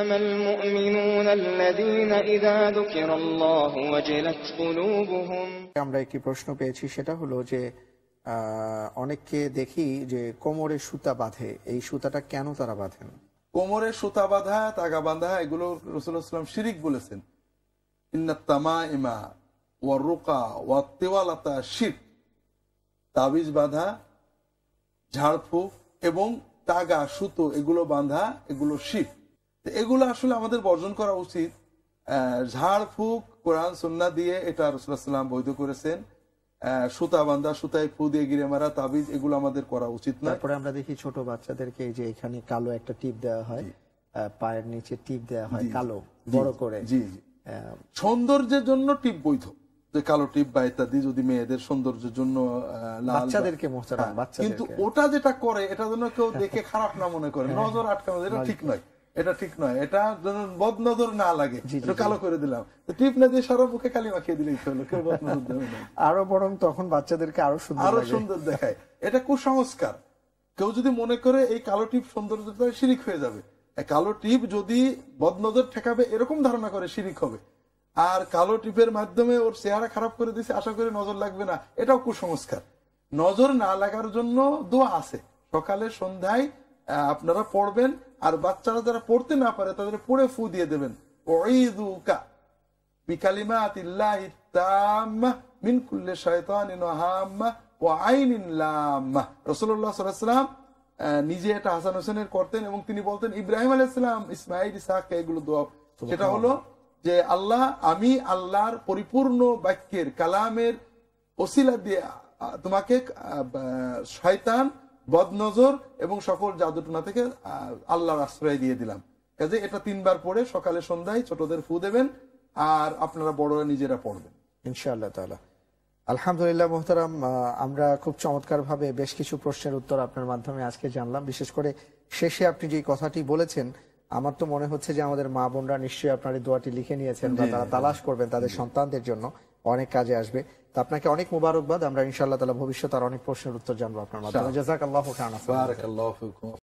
إنما المؤمنون الذين إذا ذكر الله وجلت قلوبهم আমরা একটি প্রশ্ন পেয়েছি সেটা হলো যে অনেকে দেখি যে কোমরে সুতা বাঁধে এই সুতাটা কেন তারা বাঁধেন কোমরে সুতা বাঁধা তাগা বাঁধা এগুলো রসুলাম শিরিক বলেছেন তাবিজ বাঁধা ঝাড়ফুঁক এবং তাগা সুতো এগুলো বাঁধা এগুলো শিফ এগুলো আসলে আমাদের বর্জন করা উচিত ঝাড়ফুঁক কোরআন সন্না দিয়ে এটা রসুলাম বৈধ করেছেন সুতা বান্ধা সুতায় ফু দিয়ে গিরে মারা তাবিজ এগুলো আমাদের করা উচিত না তারপরে আমরা দেখি ছোট বাচ্চাদেরকে যে এখানে কালো একটা টিপ দেওয়া হয় পায়ের নিচে টিপ দেওয়া হয় কালো বড় করে জি সৌন্দর্যের জন্য টিপ বৈধ যে কালো টিপ বা ইত্যাদি যদি মেয়েদের সৌন্দর্যের জন্য বাচ্চাদেরকে হ্যাঁ, কিন্তু ওটা যেটা করে এটা যেন কেউ দেখে খারাপ না মনে করে হ্যাঁ। নজর আটকানো এটা ঠিক নয় এটা ঠিক নয় এটা যেন বদনজর না লাগে কালো করে দিলাম টিপ না দিয়ে সারা মুখে কালি মাখিয়ে দিলেই হলো কেউ আরো বরং তখন বাচ্চাদেরকে আরো সুন্দর আরো সুন্দর দেখায় এটা কুসংস্কার কেউ যদি মনে করে এই কালো টিপ সৌন্দর্যতা শিরিক হয়ে যাবে কালো টিপ যদি বদনজর ঠেকাবে এরকম ধারণা করে শিরিক হবে আর কালো টিপের মাধ্যমে ওর চেহারা খারাপ করে দিছে আশা করি নজর লাগবে না এটাও কুসংস্কার নজর না লাগার জন্য দোয়া আছে সকালে সন্ধ্যায় আপনারা পড়বেন আর বাচ্চারা যারা পড়তে না পারে তাদের পড়ে ফু দিয়ে দেবেন নিজে এটা হাসান হোসেনের করতেন এবং তিনি বলতেন ইব্রাহিম আলাইহিস এগুলো সেটা হলো যে আল্লাহ আমি আল্লাহর পরিপূর্ণ বাক্যের কালামের ওসিলা দিয়ে তোমাকে শয়তান বদনজর এবং সকল জাদুটনা থেকে আল্লাহর আশ্রয় দিয়ে দিলাম কাজে এটা তিনবার পড়ে সকালে সন্ধ্যায় ছোটদের ফু দেবেন আর আপনারা বড়রা নিজেরা পড়বেন ইনশাআল্লাহ তালা আলহামদুলিল্লাহ মোহতারাম আমরা খুব চমৎকারভাবে বেশ কিছু প্রশ্নের উত্তর আপনার মাধ্যমে আজকে জানলাম বিশেষ করে শেষে আপনি যে কথাটি বলেছেন আমার তো মনে হচ্ছে যে আমাদের মা বোনরা নিশ্চয়ই আপনার দোয়াটি লিখে নিয়েছেন বা তারা তালাশ করবেন তাদের সন্তানদের জন্য অনেক কাজে আসবে তো আপনাকে অনেক মুবারকবাদ আমরা ইনশাআল্লাহ তালা ভবিষ্যতে আর অনেক প্রশ্নের উত্তর জানবো আপনার মাধ্যমে জাজাক আল্লাহ